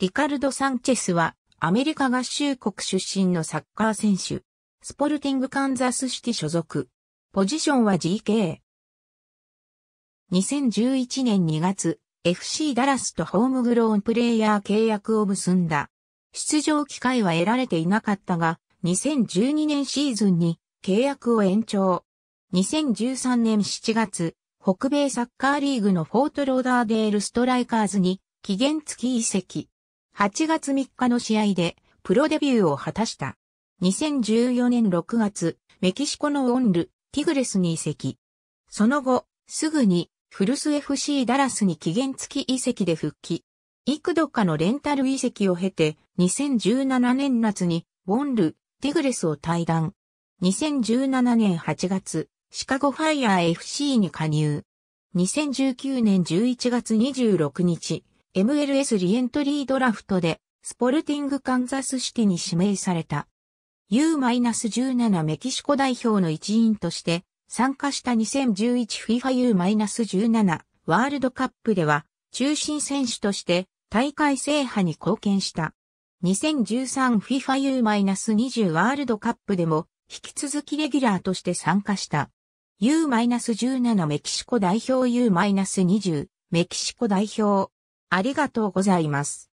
リカルド・サンチェスはアメリカ合衆国出身のサッカー選手。スポルティングカンザスシティ所属。ポジションは GK。2011年2月、FC ダラスとホームグローンプレイヤー契約を結んだ。出場機会は得られていなかったが、2012年シーズンに契約を延長。2013年7月、北米サッカーリーグのフォートローダーデールストライカーズに期限付き移籍。8月3日の試合でプロデビューを果たした。2014年6月、メキシコのオンル、ティグレスに移籍。その後、すぐに、フルス FC ダラスに期限付き移籍で復帰。幾度かのレンタル移籍を経て、2017年夏に、ウォンル、ティグレスを退団。2017年8月、シカゴファイヤー FC に加入。2019年11月26日、MLS リエントリードラフトでスポルティングカンザスシティに指名された。U-17 メキシコ代表の一員として参加した 2011FIFAU-17 ワールドカップでは中心選手として大会制覇に貢献した。2013FIFAU-20 ワールドカップでも引き続きレギュラーとして参加した。U-17 メキシコ代表 U-20 メキシコ代表ありがとうございます。